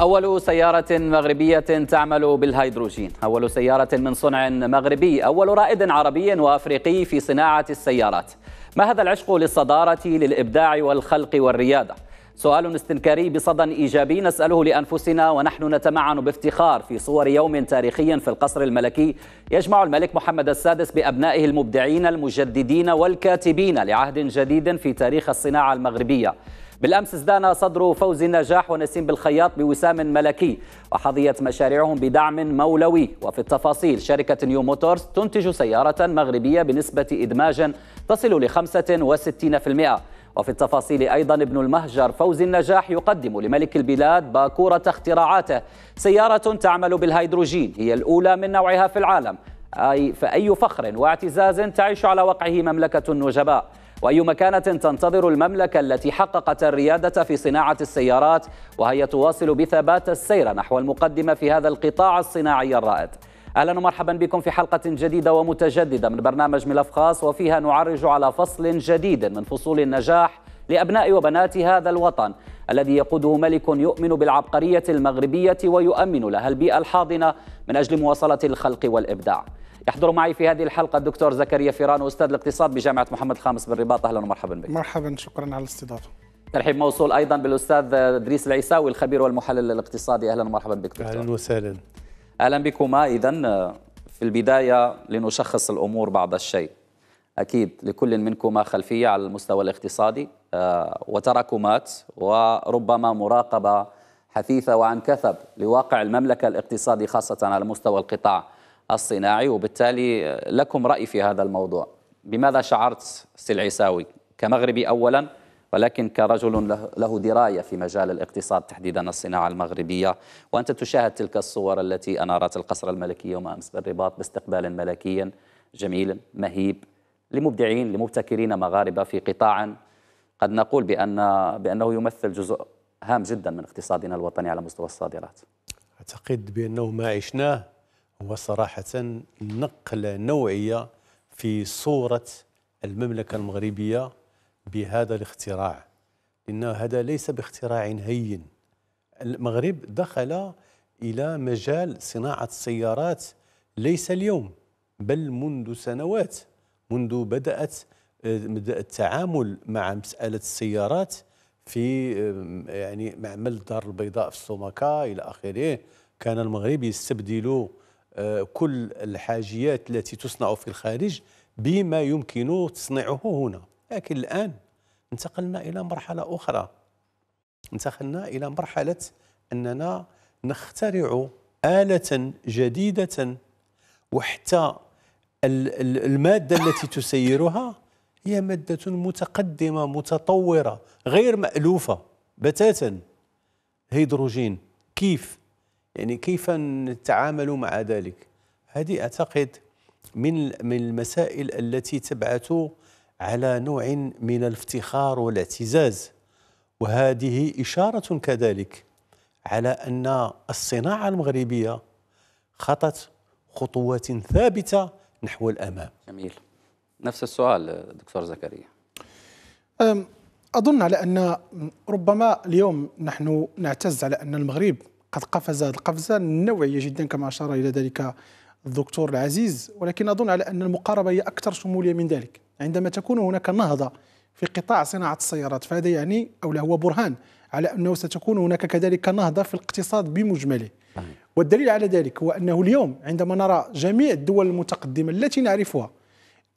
أول سيارة مغربية تعمل بالهيدروجين أول سيارة من صنع مغربي أول رائد عربي وأفريقي في صناعة السيارات ما هذا العشق للصدارة للإبداع والخلق والريادة سؤال استنكاري بصدى إيجابي نسأله لأنفسنا ونحن نتمعن بافتخار في صور يوم تاريخي في القصر الملكي يجمع الملك محمد السادس بأبنائه المبدعين المجددين والكاتبين لعهد جديد في تاريخ الصناعة المغربية بالأمس ازدان صدر فوز النجاح ونسيم بالخياط بوسام ملكي وحظيت مشاريعهم بدعم مولوي وفي التفاصيل شركة نيو موتورز تنتج سيارة مغربية بنسبة إدماج تصل ل 65% وفي التفاصيل أيضا ابن المهجر فوزي النجاح يقدم لملك البلاد باكورة اختراعاته سيارة تعمل بالهيدروجين هي الأولى من نوعها في العالم أي فأي فخر واعتزاز تعيش على وقعه مملكة النجباء وأي مكانة تنتظر المملكة التي حققت الريادة في صناعة السيارات وهي تواصل بثبات السير نحو المقدمة في هذا القطاع الصناعي الرائد اهلا ومرحبا بكم في حلقه جديده ومتجدده من برنامج ملف خاص وفيها نعرج على فصل جديد من فصول النجاح لأبناء وبنات هذا الوطن الذي يقوده ملك يؤمن بالعبقرية المغربية ويؤمن لها البيئة الحاضنة من أجل مواصلة الخلق والإبداع يحضر معي في هذه الحلقة الدكتور زكريا فيران أستاذ الاقتصاد بجامعة محمد الخامس بالرباط أهلا ومرحبا بك مرحبا شكرا على الاستضافة ترحيب موصول أيضا بالأستاذ إدريس العيساوي الخبير والمحلل الاقتصادي أهلا ومرحبا بك دكتور أهلا وسهلا أهلا بكما إذا في البداية لنشخص الأمور بعض الشيء أكيد لكل منكما خلفية على المستوى الاقتصادي آه، وتراكمات وربما مراقبة حثيثة وعن كثب لواقع المملكة الاقتصادي خاصة على مستوى القطاع الصناعي وبالتالي لكم رأي في هذا الموضوع بماذا شعرت سلعيساوي كمغربي أولا ولكن كرجل له دراية في مجال الاقتصاد تحديدا الصناعة المغربية وأنت تشاهد تلك الصور التي أنارت القصر الملكي يوم أمس بالرباط باستقبال ملكي جميل مهيب لمبدعين لمبتكرين مغاربة في قطاع قد نقول بأن بأنه يمثل جزء هام جدا من اقتصادنا الوطني على مستوى الصادرات أعتقد بأنه ما عشناه هو صراحة نقلة نوعية في صورة المملكة المغربية بهذا الاختراع لأن هذا ليس باختراع هين المغرب دخل إلى مجال صناعة السيارات ليس اليوم بل منذ سنوات منذ بدأت التعامل مع مساله السيارات في يعني معمل الدار البيضاء في السومكا الى اخره كان المغرب يستبدل آه، كل الحاجيات التي تصنع في الخارج بما يمكن تصنيعه هنا لكن الان انتقلنا الى مرحله اخرى انتقلنا الى مرحله اننا نخترع اله جديده وحتى الماده التي تسيرها هي مادة متقدمة متطورة غير مألوفة بتاتا هيدروجين كيف يعني كيف نتعامل مع ذلك هذه أعتقد من من المسائل التي تبعث على نوع من الافتخار والاعتزاز وهذه إشارة كذلك على أن الصناعة المغربية خطت خطوات ثابتة نحو الأمام جميل نفس السؤال دكتور زكريا أظن على أن ربما اليوم نحن نعتز على أن المغرب قد قفز القفزة النوعية جدا كما أشار إلى ذلك الدكتور العزيز ولكن أظن على أن المقاربة هي أكثر شمولية من ذلك عندما تكون هناك نهضة في قطاع صناعة السيارات فهذا يعني أو هو برهان على أنه ستكون هناك كذلك نهضة في الاقتصاد بمجمله والدليل على ذلك هو أنه اليوم عندما نرى جميع الدول المتقدمة التي نعرفها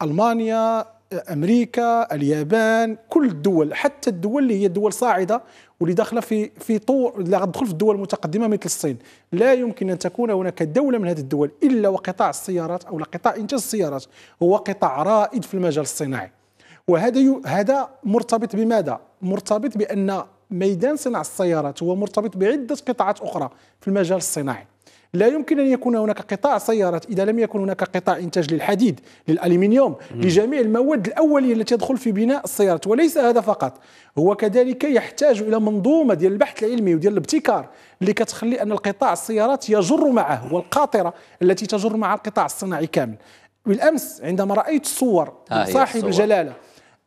المانيا امريكا اليابان كل الدول حتى الدول اللي هي دول صاعده واللي داخله في في طور اللي غتدخل في الدول المتقدمه مثل الصين لا يمكن ان تكون هناك دوله من هذه الدول الا وقطاع السيارات او قطاع انتاج السيارات هو قطاع رائد في المجال الصناعي وهذا هذا مرتبط بماذا مرتبط بان ميدان صناعه السيارات هو مرتبط بعده قطاعات اخرى في المجال الصناعي لا يمكن ان يكون هناك قطاع سيارات اذا لم يكن هناك قطاع انتاج للحديد للالمنيوم لجميع المواد الاوليه التي تدخل في بناء السيارات وليس هذا فقط هو كذلك يحتاج الى منظومه ديال البحث العلمي وديال الابتكار اللي كتخلي ان القطاع السيارات يجر معه والقاطره التي تجر مع القطاع الصناعي كامل بالامس عندما رايت صور آه صاحب الجلاله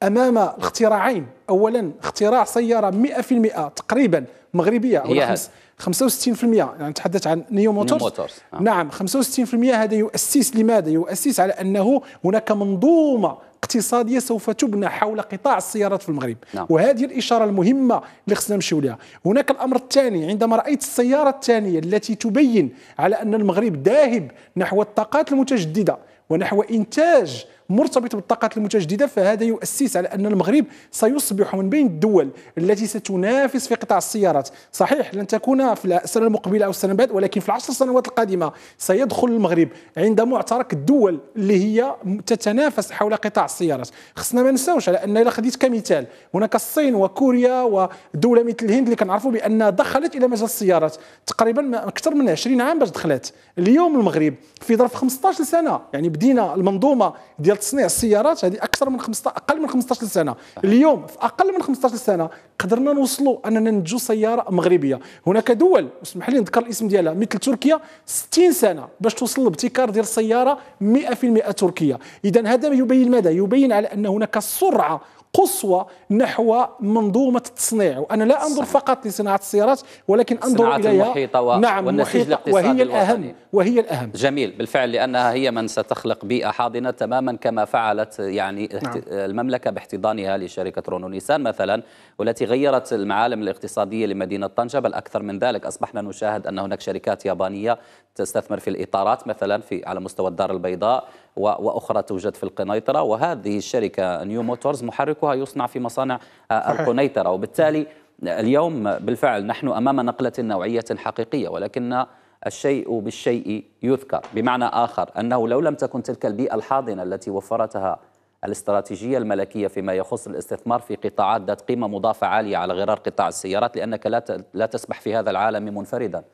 امام اختراعين اولا اختراع سياره 100% تقريبا مغربيه او 65% يعني نتحدث عن نيو موتورز, نيو موتورز. آه. نعم 65% هذا يؤسس لماذا يؤسس على انه هناك منظومه اقتصاديه سوف تبنى حول قطاع السيارات في المغرب نعم. وهذه الاشاره المهمه اللي خصنا نمشيو لها هناك الامر الثاني عندما رايت السياره الثانيه التي تبين على ان المغرب ذاهب نحو الطاقات المتجدده ونحو انتاج مرتبط بالطاقات المتجددة فهذا يؤسس على أن المغرب سيصبح من بين الدول التي ستنافس في قطاع السيارات صحيح لن تكون في السنة المقبلة أو السنة بعد ولكن في العشر سنوات القادمة سيدخل المغرب عند معترك الدول اللي هي تتنافس حول قطاع السيارات خصنا ما نساوش على أن إلا خديت كمثال هناك الصين وكوريا ودولة مثل الهند اللي كنعرفوا بأن دخلت إلى مجال السيارات تقريبا أكثر من 20 عام باش دخلت اليوم المغرب في ظرف 15 سنة يعني بدينا المنظومة ديال ديال تصنيع السيارات هذه اكثر من 15 اقل من 15 سنه اليوم في اقل من 15 سنه قدرنا نوصلوا اننا ننتجوا سياره مغربيه هناك دول اسمح لي نذكر الاسم ديالها مثل تركيا 60 سنه باش توصل لابتكار ديال السياره 100% تركيه اذا هذا يبين ماذا يبين على ان هناك سرعه قصوى نحو منظومه التصنيع وانا لا انظر فقط لصناعه السيارات ولكن انظر اليها المحيطة و... نعم والنسيج وهي الاهم الوطني. وهي الاهم جميل بالفعل لانها هي من ستخلق بيئه حاضنه تماما كما فعلت يعني نعم. المملكه باحتضانها لشركه رونو نيسان مثلا والتي غيرت المعالم الاقتصاديه لمدينه طنجه بل اكثر من ذلك اصبحنا نشاهد ان هناك شركات يابانيه تستثمر في الاطارات مثلا في على مستوى الدار البيضاء واخرى توجد في القنيطره وهذه الشركه نيو موتورز محرك تركها يصنع في مصانع آه، القنيطرة وبالتالي آه، اليوم بالفعل نحن أمام نقلة نوعية حقيقية ولكن الشيء بالشيء يذكر بمعنى آخر أنه لو لم تكن تلك البيئة الحاضنة التي وفرتها الاستراتيجية الملكية فيما يخص الاستثمار في قطاعات ذات قيمة مضافة عالية على غرار قطاع السيارات لأنك لا لا تسبح في هذا العالم منفردا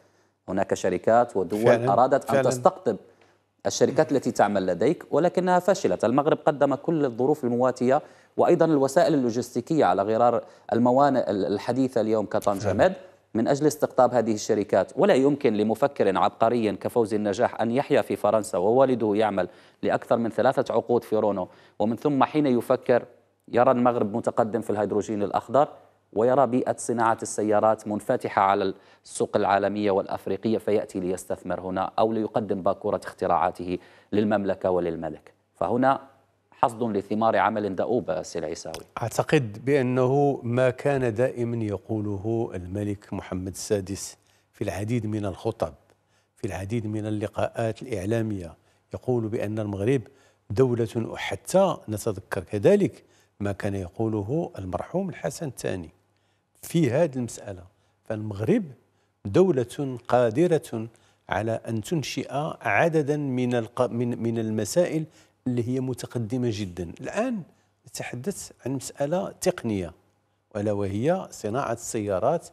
هناك شركات ودول فعلا أرادت فعلا أن تستقطب الشركات التي تعمل لديك ولكنها فشلت المغرب قدم كل الظروف المواتية وأيضا الوسائل اللوجستيكية على غرار الموانئ الحديثة اليوم كطنجة مد من أجل استقطاب هذه الشركات ولا يمكن لمفكر عبقري كفوز النجاح أن يحيا في فرنسا ووالده يعمل لأكثر من ثلاثة عقود في رونو ومن ثم حين يفكر يرى المغرب متقدم في الهيدروجين الأخضر ويرى بيئة صناعة السيارات منفتحة على السوق العالمية والأفريقية فيأتي ليستثمر هنا أو ليقدم باكورة اختراعاته للمملكة وللملك فهنا حصد لثمار عمل دؤوب سي العيساوي أعتقد بأنه ما كان دائما يقوله الملك محمد السادس في العديد من الخطب في العديد من اللقاءات الإعلامية يقول بأن المغرب دولة حتى نتذكر كذلك ما كان يقوله المرحوم الحسن الثاني في هذه المسألة فالمغرب دولة قادرة على أن تنشئ عددا من من المسائل اللي هي متقدمه جدا الان نتحدث عن مساله تقنيه الا وهي صناعه السيارات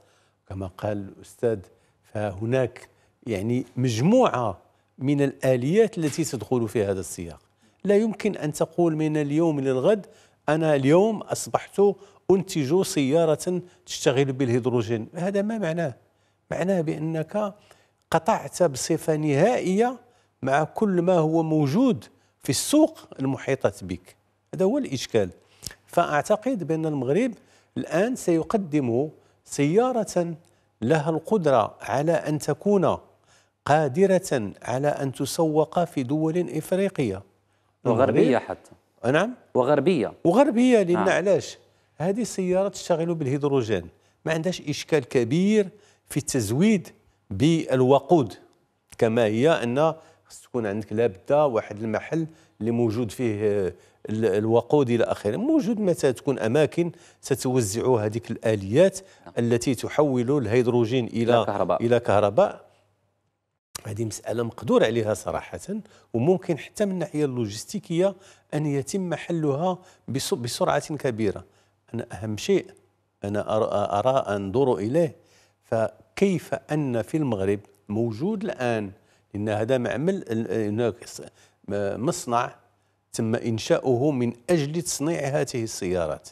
كما قال الاستاذ فهناك يعني مجموعه من الاليات التي تدخل في هذا السياق لا يمكن ان تقول من اليوم للغد انا اليوم اصبحت انتج سياره تشتغل بالهيدروجين هذا ما معناه معناه بانك قطعت بصفه نهائيه مع كل ما هو موجود في السوق المحيطة بك هذا هو الإشكال فأعتقد بأن المغرب الآن سيقدم سيارة لها القدرة على أن تكون قادرة على أن تسوق في دول إفريقية وغربية حتى نعم وغربية وغربية لأن نعم. علاش هذه السيارة تشتغل بالهيدروجين ما عندهاش إشكال كبير في التزويد بالوقود كما هي أن خص تكون عندك لابده واحد المحل اللي موجود فيه آه، الوقود الى اخره موجود متى تكون اماكن ستوزع هذيك الاليات نعم. التي تحول الهيدروجين الى كهرباء. الى كهرباء هذه مسألة مقدور عليها صراحة وممكن حتى من الناحية اللوجستيكية أن يتم حلها بسرعة كبيرة أنا أهم شيء أنا أرى أنظر إليه فكيف أن في المغرب موجود الآن ان هذا معمل هناك مصنع تم انشاؤه من اجل تصنيع هذه السيارات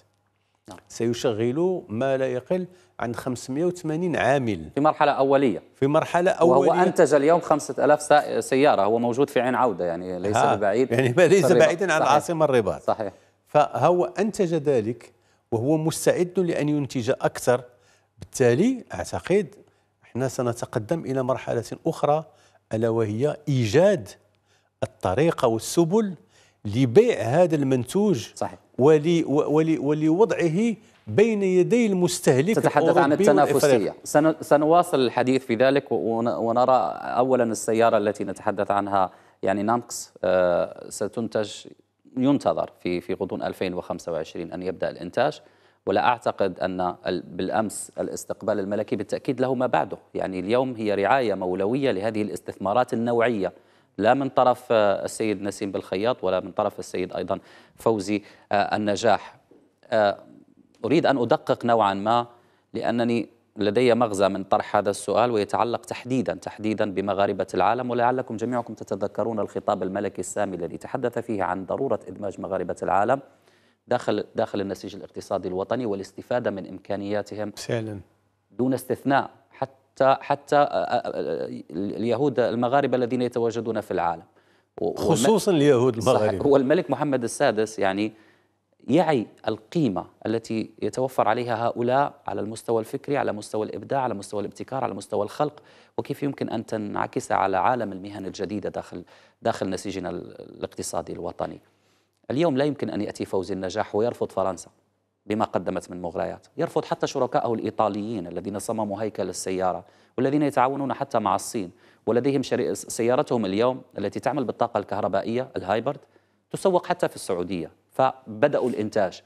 نعم. سيشغل ما لا يقل عن 580 عامل في مرحلة أولية في مرحلة أولية وهو أنتج اليوم 5000 سيارة هو موجود في عين عودة يعني ليس ببعيد يعني ليس بعيدا عن العاصمة الرباط صحيح فهو أنتج ذلك وهو مستعد لأن ينتج أكثر بالتالي أعتقد احنا سنتقدم إلى مرحلة أخرى ألا وهي إيجاد الطريقة والسبل لبيع هذا المنتوج صحيح ولي ولي ولوضعه بين يدي المستهلك تتحدث عن التنافسية سنواصل الحديث في ذلك ونرى أولا السيارة التي نتحدث عنها يعني نامكس آه، ستنتج ينتظر في في غضون 2025 أن يبدأ الإنتاج ولا أعتقد أن بالأمس الاستقبال الملكي بالتأكيد له ما بعده يعني اليوم هي رعاية مولوية لهذه الاستثمارات النوعية لا من طرف السيد نسيم بالخياط ولا من طرف السيد أيضا فوزي النجاح أه، أريد أن أدقق نوعا ما لأنني لدي مغزى من طرح هذا السؤال ويتعلق تحديدا تحديدا بمغاربة العالم ولعلكم جميعكم تتذكرون الخطاب الملكي السامي الذي تحدث فيه عن ضرورة إدماج مغاربة العالم داخل داخل النسيج الاقتصادي الوطني والاستفاده من امكانياتهم فعلا دون استثناء حتى حتى اليهود المغاربه الذين يتواجدون في العالم خصوصا اليهود المغاربه والملك محمد السادس يعني يعي القيمه التي يتوفر عليها هؤلاء على المستوى الفكري على مستوى الابداع على مستوى الابتكار على مستوى الخلق وكيف يمكن ان تنعكس على عالم المهن الجديده داخل داخل نسيجنا الاقتصادي الوطني اليوم لا يمكن أن يأتي فوزي النجاح ويرفض فرنسا بما قدمت من مغريات يرفض حتى شركائه الإيطاليين الذين صمموا هيكل السيارة والذين يتعاونون حتى مع الصين ولديهم سيارتهم اليوم التي تعمل بالطاقة الكهربائية الهايبرد تسوق حتى في السعودية فبدأوا الإنتاج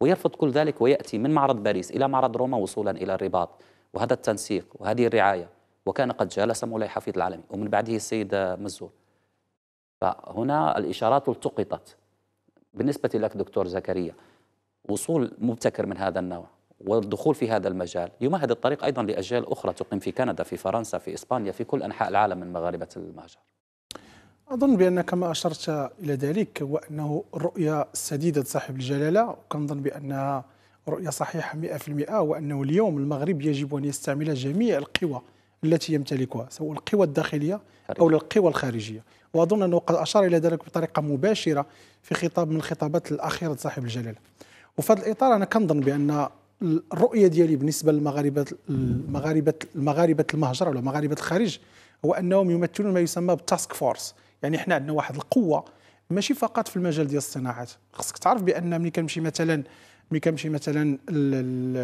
ويرفض كل ذلك ويأتي من معرض باريس إلى معرض روما وصولا إلى الرباط وهذا التنسيق وهذه الرعاية وكان قد جلس مولاي حفيظ العالمي ومن بعده السيد مزور فهنا الإشارات التقطت بالنسبة لك دكتور زكريا وصول مبتكر من هذا النوع والدخول في هذا المجال يمهد الطريق أيضا لأجيال أخرى تقيم في كندا في فرنسا في إسبانيا في كل أنحاء العالم من مغاربة المهجر أظن بأن كما أشرت إلى ذلك هو أنه الرؤية السديدة صاحب الجلالة وكنظن بأنها رؤية صحيحة 100% وأنه اليوم المغرب يجب أن يستعمل جميع القوى التي يمتلكها سواء القوى الداخليه او القوى الخارجيه واظن انه قد اشار الى ذلك بطريقه مباشره في خطاب من الخطابات الاخيره صاحب الجلاله وفي هذا الاطار انا كنظن بان الرؤيه ديالي بالنسبه للمغاربه المغاربه المغاربه المهجر ولا مغاربه الخارج هو انهم يمثلون ما يسمى بالتاسك فورس يعني احنا عندنا واحد القوه ماشي فقط في المجال ديال الصناعات خصك تعرف بان ملي كنمشي مثلا ملي كنمشي مثلا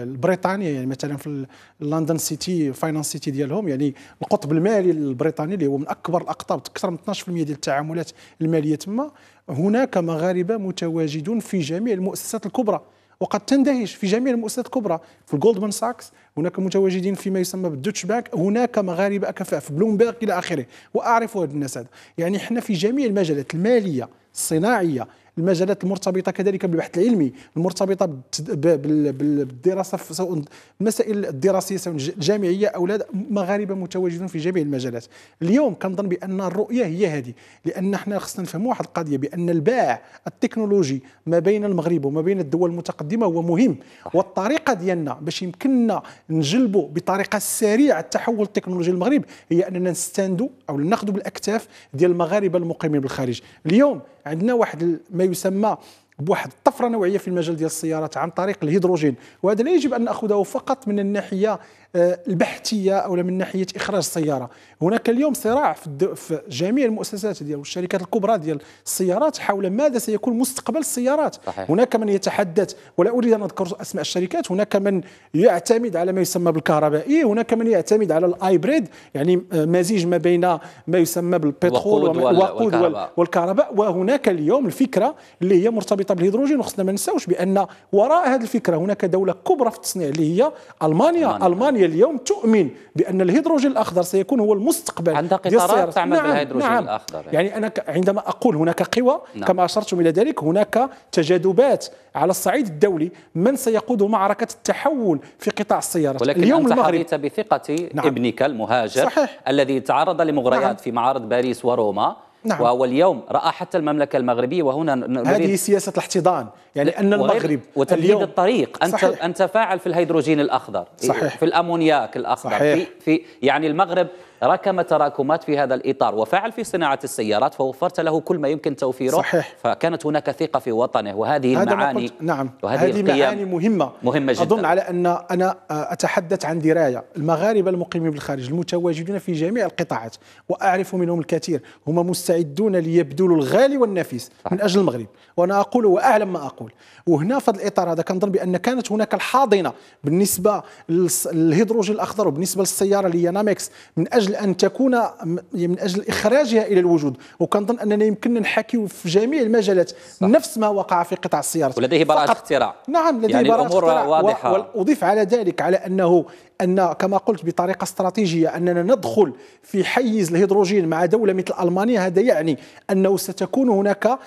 لبريطانيا يعني مثلا في لندن سيتي فاينانس سيتي ديالهم يعني القطب المالي البريطاني اللي هو من اكبر الاقطاب اكثر من 12% ديال التعاملات الماليه تما هناك مغاربه متواجدون في جميع المؤسسات الكبرى وقد تندهش في جميع المؤسسات الكبرى في الجولدمان ساكس هناك متواجدين فيما يسمى بالدوتش بانك هناك مغاربه اكفاء في بلومبيرغ الى اخره واعرف هذا الناس هذا يعني احنا في جميع المجالات الماليه الصناعيه المجالات المرتبطه كذلك بالبحث العلمي المرتبطه بالدراسه سواء المسائل الدراسيه سواء الجامعيه او لا مغاربه متواجدون في جميع المجالات اليوم كنظن بان الرؤيه هي هذه لان حنا خصنا نفهموا واحد القضيه بان الباع التكنولوجي ما بين المغرب وما بين الدول المتقدمه هو مهم والطريقه ديالنا باش يمكننا نجلبوا بطريقه سريعه التحول التكنولوجي المغرب هي اننا نستاندوا او ناخذوا بالاكتاف ديال المغاربه المقيمين بالخارج اليوم عندنا واحد ما يسمى بواحد الطفره نوعيه في المجال ديال السيارات عن طريق الهيدروجين وهذا لا يجب ان ناخذه فقط من الناحيه آه، البحثيه او من ناحيه اخراج السياره هناك اليوم صراع في جميع المؤسسات ديال الشركات الكبرى ديال السيارات حول ماذا سيكون مستقبل السيارات صحيح. هناك من يتحدث ولا اريد ان اذكر اسماء الشركات هناك من يعتمد على ما يسمى بالكهربائي هناك من يعتمد على الايبريد يعني آه، مزيج ما بين ما يسمى بالبترول والوقود والكهرباء. والكهرباء وهناك اليوم الفكره اللي هي مرتبطه بالهيدروجين وخصنا ما ننساوش بان وراء هذه الفكره هناك دوله كبرى في التصنيع اللي هي المانيا المانيا, ألمانيا. المانيا اليوم تؤمن بان الهيدروجين الاخضر سيكون هو المستقبل عندها قطارات تعمل نعم بالهيدروجين نعم الاخضر يعني, يعني انا عندما اقول هناك قوى نعم. كما اشرتم الى ذلك هناك تجاذبات على الصعيد الدولي من سيقود معركه التحول في قطاع السيارات ولكن اليوم أنت المغرب بثقه نعم. ابنك المهاجر صحيح. الذي تعرض لمغريات نعم. في معارض باريس وروما نعم. وهو اليوم رأى حتى المملكة المغربية وهنا هذه سياسة الاحتضان يعني أن المغرب وتمهيد الطريق أنت صحيح. أنت فاعل في الهيدروجين الأخضر صحيح. في الأمونياك الأخضر صحيح. في, في يعني المغرب ركم تراكمات في هذا الإطار وفعل في صناعة السيارات فوفرت له كل ما يمكن توفيره صحيح. فكانت هناك ثقة في وطنه وهذه المعاني قلت نعم وهذه هذه معاني مهمة مهمة جدا أظن على أن أنا أتحدث عن دراية المغاربة المقيمين بالخارج المتواجدون في جميع القطاعات وأعرف منهم الكثير هم مستعدون ليبذلوا الغالي والنفيس صحيح. من أجل المغرب وأنا أقول وأعلم ما أقول وهنا في هذا الإطار هذا كنظن بأن كانت هناك الحاضنة بالنسبة للهيدروجين الأخضر وبالنسبة للسيارة لينامكس من أجل اجل ان تكون يعني من اجل اخراجها الى الوجود وكنظن اننا يمكن نحكيو في جميع المجالات صح. نفس ما وقع في قطاع السيارات ولديه براءه اختراع نعم لديه يعني براءه اختراع واضحه واضيف على ذلك على انه ان كما قلت بطريقه استراتيجيه اننا ندخل في حيز الهيدروجين مع دوله مثل المانيا هذا يعني انه ستكون هناك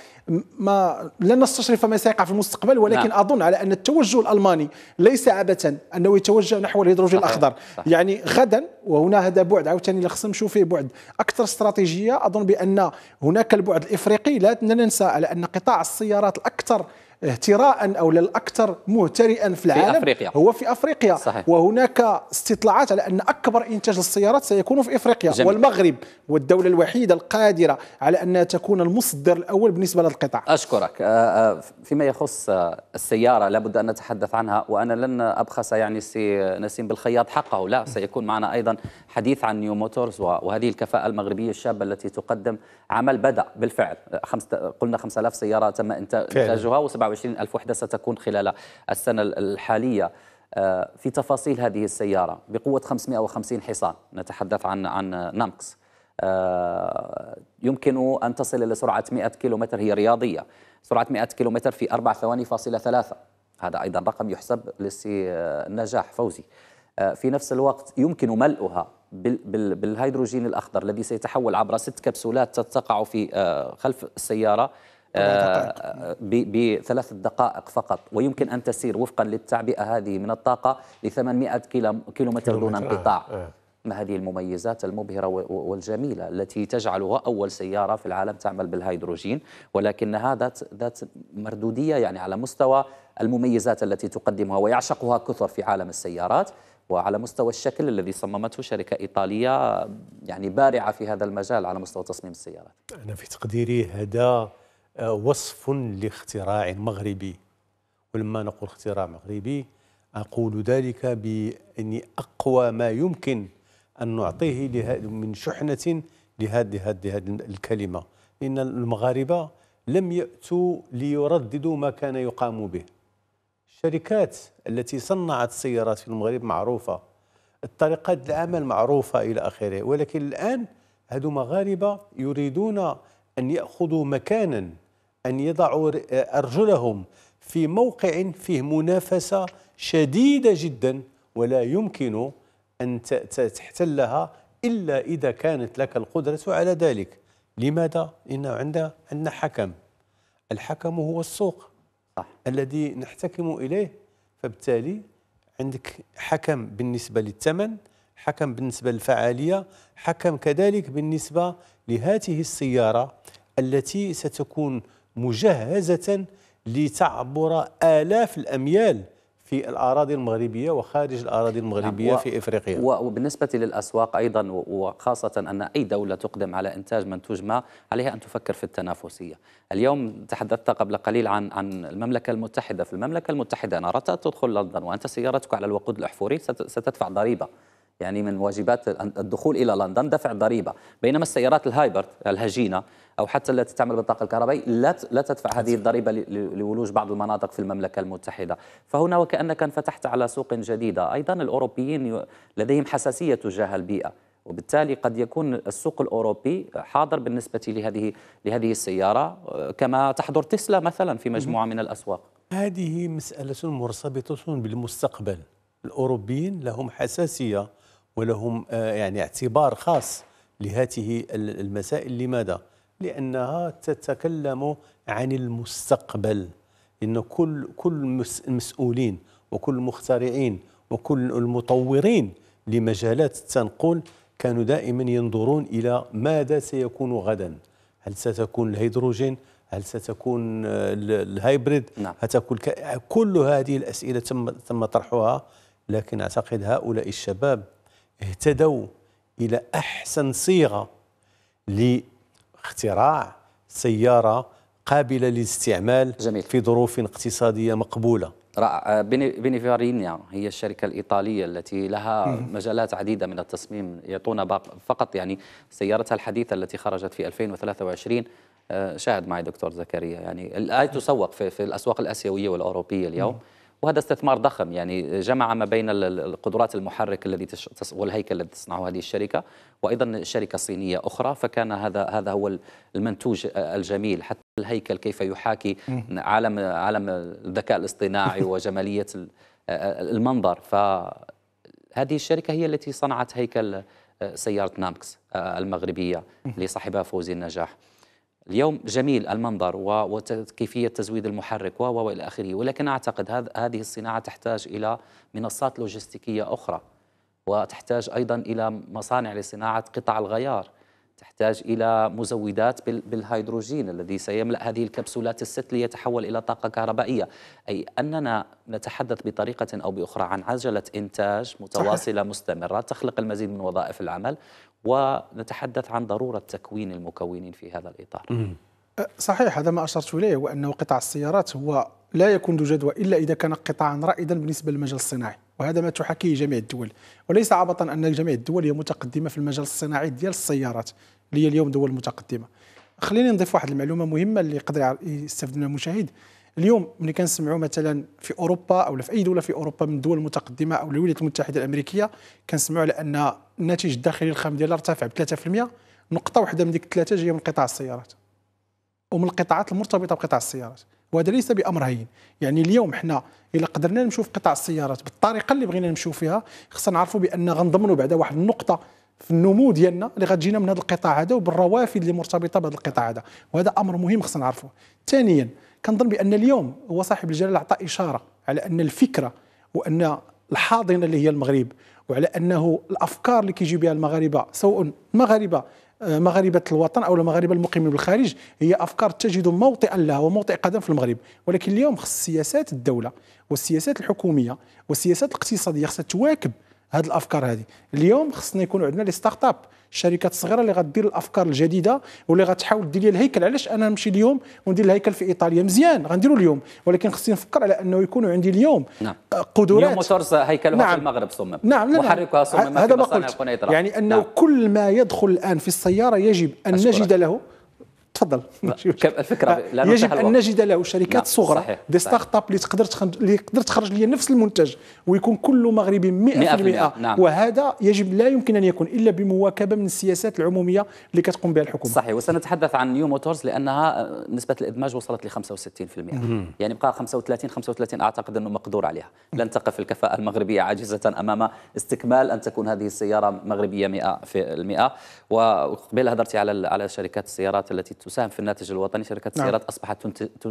ما لن نستشرف ما سيقع في المستقبل ولكن لا. نعم. اظن على ان التوجه الالماني ليس عبثا انه يتوجه نحو الهيدروجين صحيح. الاخضر صحيح. يعني غدا وهنا هذا بعد عاوتاني اللي خصنا نشوف فيه بعد اكثر استراتيجيه اظن بان هناك البعد الافريقي لا ننسى على ان قطاع السيارات الاكثر اهتراء او للاكثر مهترئا في العالم في أفريقيا. هو في افريقيا صحيح. وهناك استطلاعات على ان اكبر انتاج للسيارات سيكون في افريقيا جميل. والمغرب والدوله الوحيده القادره على انها تكون المصدر الاول بالنسبه لهذا القطاع اشكرك آه، آه، فيما يخص آه، السياره لابد ان نتحدث عنها وانا لن ابخس يعني سي نسيم بالخياط حقه لا سيكون معنا ايضا حديث عن نيو موتورز وهذه الكفاءه المغربيه الشابه التي تقدم عمل بدا بالفعل خمس قلنا 5000 سياره تم انتاجها و 27 ألف وحدة ستكون خلال السنة الحالية آه، في تفاصيل هذه السيارة بقوة 550 حصان نتحدث عن عن نامكس آه، يمكن أن تصل إلى سرعة 100 كيلومتر هي رياضية سرعة 100 كيلومتر في أربع ثواني فاصلة ثلاثة هذا أيضا رقم يحسب للسي نجاح فوزي آه، في نفس الوقت يمكن ملؤها بالهيدروجين الأخضر الذي سيتحول عبر ست كبسولات تقع في خلف السيارة آه، بثلاث دقائق فقط ويمكن أن تسير وفقا للتعبئة هذه من الطاقة ل 800 كيلومتر دون انقطاع آه. ما هذه المميزات المبهرة والجميلة التي تجعلها أول سيارة في العالم تعمل بالهيدروجين ولكنها ذات ذات مردودية يعني على مستوى المميزات التي تقدمها ويعشقها كثر في عالم السيارات وعلى مستوى الشكل الذي صممته شركة إيطالية يعني بارعة في هذا المجال على مستوى تصميم السيارات أنا في تقديري هذا آه، وصف لاختراع مغربي ولما نقول اختراع مغربي أقول ذلك بأني أقوى ما يمكن أن نعطيه من شحنة لهذه الكلمة إن المغاربة لم يأتوا ليرددوا ما كان يقام به الشركات التي صنعت السيارات في المغرب معروفة الطريقات العمل معروفة إلى آخره ولكن الآن هذو مغاربة يريدون أن يأخذوا مكانا أن يضعوا أرجلهم في موقع فيه منافسة شديدة جدا ولا يمكن أن تحتلها إلا إذا كانت لك القدرة على ذلك لماذا؟ لأن عندنا حكم الحكم هو السوق صح. الذي نحتكم إليه فبالتالي عندك حكم بالنسبة للثمن حكم بالنسبة للفعالية حكم كذلك بالنسبة لهذه السيارة التي ستكون مجهزة لتعبر آلاف الأميال في الأراضي المغربية وخارج الأراضي المغربية نعم و... في إفريقيا وبالنسبة للأسواق أيضا وخاصة أن أي دولة تقدم على إنتاج منتوج ما عليها أن تفكر في التنافسية اليوم تحدثت قبل قليل عن عن المملكة المتحدة في المملكة المتحدة أنا أردت تدخل لندن وأنت سيارتك على الوقود الأحفوري ستدفع ضريبة يعني من واجبات الدخول الى لندن دفع ضريبه بينما السيارات الهايبرد الهجينه او حتى التي تعمل بالطاقه الكهربائيه لا لا تدفع هذه الضريبه لولوج بعض المناطق في المملكه المتحده فهنا وكانك انفتحت على سوق جديده ايضا الاوروبيين لديهم حساسيه تجاه البيئه وبالتالي قد يكون السوق الاوروبي حاضر بالنسبه لهذه لهذه السياره آه، كما تحضر تسلا مثلا في مجموعه من الاسواق هذه مساله مرتبطه بالمستقبل الاوروبيين لهم حساسيه ولهم آه، يعني اعتبار خاص لهذه المسائل لماذا؟ لأنها تتكلم عن المستقبل إن كل كل المسؤولين وكل المخترعين وكل المطورين لمجالات التنقل كانوا دائما ينظرون إلى ماذا سيكون غدا هل ستكون الهيدروجين هل ستكون آه، الهايبريد نعم. هتكون كل هذه الأسئلة تم تم طرحها لكن أعتقد هؤلاء الشباب اهتدوا إلى أحسن صيغة لاختراع سيارة قابلة للاستعمال جميل. في ظروف اقتصادية مقبولة رائع آه، بينيفارينيا هي الشركة الإيطالية التي لها مجالات عديدة من التصميم يعطونا فقط يعني سيارتها الحديثة التي خرجت في 2023 آه، شاهد معي دكتور زكريا يعني الآية تسوق في, الأسواق الآسيوية والأوروبية اليوم مم. وهذا استثمار ضخم يعني جمع ما بين القدرات المحرك الذي والهيكل الذي تصنعه هذه الشركه وايضا شركه صينيه اخرى فكان هذا هذا هو المنتوج الجميل حتى الهيكل كيف يحاكي عالم عالم الذكاء الاصطناعي وجماليه المنظر فهذه الشركه هي التي صنعت هيكل سياره نامكس المغربيه لصاحبها فوزي النجاح اليوم جميل المنظر وكيفية تزويد المحرك وإلى آخره ولكن أعتقد هذ هذه الصناعة تحتاج إلى منصات لوجستيكية أخرى وتحتاج أيضا إلى مصانع لصناعة قطع الغيار تحتاج إلى مزودات بالهيدروجين الذي سيملأ هذه الكبسولات الست ليتحول إلى طاقة كهربائية أي أننا نتحدث بطريقة أو بأخرى عن عجلة إنتاج متواصلة صحيح. مستمرة تخلق المزيد من وظائف العمل ونتحدث عن ضرورة تكوين المكونين في هذا الإطار صحيح هذا ما أشرت إليه وأنه قطاع السيارات هو لا يكون ذو جدوى إلا إذا كان قطاعا رائدا بالنسبة للمجال الصناعي وهذا ما تحاكيه جميع الدول وليس عبطا ان جميع الدول هي متقدمه في المجال الصناعي ديال السيارات اللي هي اليوم دول متقدمه خليني نضيف واحد المعلومه مهمه اللي يقدر يستفيد منها المشاهد اليوم ملي كنسمعوا مثلا في اوروبا او في اي دوله في اوروبا من الدول المتقدمه او الولايات المتحده الامريكيه كنسمعوا على ان الناتج الداخلي الخام ديالها ارتفع ب 3% نقطه واحده من ديك الثلاثه جايه من قطاع السيارات ومن القطاعات المرتبطه بقطاع السيارات وهذا ليس بامر هين يعني اليوم حنا الا قدرنا نمشوا في قطاع السيارات بالطريقه اللي بغينا نمشيو فيها خصنا نعرفوا بان غنضمنوا بعدا واحد النقطه في النمو ديالنا اللي غتجينا من هذا القطاع هذا وبالروافد اللي مرتبطه بهذا القطاع هذا وهذا امر مهم خصنا نعرفوه ثانيا كنظن بان اليوم هو صاحب الجلاله عطى اشاره على ان الفكره وان الحاضنه اللي هي المغرب وعلى انه الافكار اللي كيجي بها المغاربه سواء المغاربه مغاربه الوطن او المغاربه المقيمين بالخارج هي افكار تجد موطئا لها وموطئ قدم في المغرب ولكن اليوم خص سياسات الدوله والسياسات الحكوميه والسياسات الاقتصاديه خصها تواكب هذه الافكار هذه اليوم خصنا يكون عندنا لي ستارت اب الشركات الصغيره اللي غدير الافكار الجديده واللي غتحاول دير لي الهيكل علاش انا نمشي اليوم وندير الهيكل في ايطاليا مزيان غنديرو اليوم ولكن خصني نفكر على انه يكون عندي اليوم نعم. قدرات اليوم موتور هيكلها نعم. في المغرب صمم نعم محركها صمم هذا ما قلت يعني انه نعم. كل ما يدخل الان في السياره يجب ان أشكرك. نجد له تفضل الفكره آه، لا يجب ان نجد له شركات نعم، صغرى صحيح. دي ستارت اب اللي تقدر اللي تقدر تخرج لي نفس المنتج ويكون كل مغربي 100% نعم. وهذا يجب لا يمكن ان يكون الا بمواكبه من السياسات العموميه اللي كتقوم بها الحكومه صحيح وسنتحدث عن نيو موتورز لانها آه، نسبه الادماج وصلت ل 65% مم. يعني بقى 35 35 اعتقد انه مقدور عليها لن تقف الكفاءه المغربيه عاجزه امام استكمال ان تكون هذه السياره مغربيه 100% وقبل هدرتي على على شركات السيارات التي تساهم في الناتج الوطني شركة نعم. أصبحت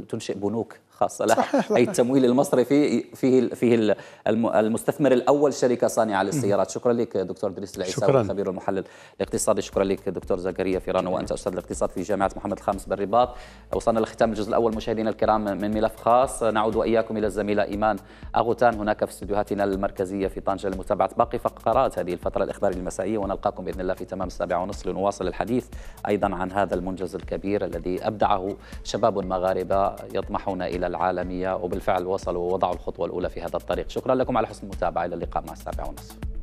تنشئ بنوك خاصة لها صحيح أي التمويل المصري فيه, فيه, فيه المستثمر الأول شركة صانعة للسيارات شكرا لك دكتور دريس العيسى الخبير المحلل الاقتصادي شكرا لك دكتور زكريا فيران وأنت أستاذ الاقتصاد في جامعة محمد الخامس بالرباط وصلنا لختام الجزء الأول مشاهدينا الكرام من ملف خاص نعود وإياكم إلى الزميلة إيمان أغوتان هناك في استديوهاتنا المركزية في طنجة لمتابعة باقي فقرات هذه الفترة الإخبارية المسائية ونلقاكم بإذن الله في تمام السابعة ونصف لنواصل الحديث أيضا عن هذا المنجز الكبير الكبير الذي أبدعه شباب مغاربة يطمحون إلى العالمية وبالفعل وصلوا ووضعوا الخطوة الأولى في هذا الطريق شكرا لكم على حسن المتابعة إلى اللقاء مع السابع ونصف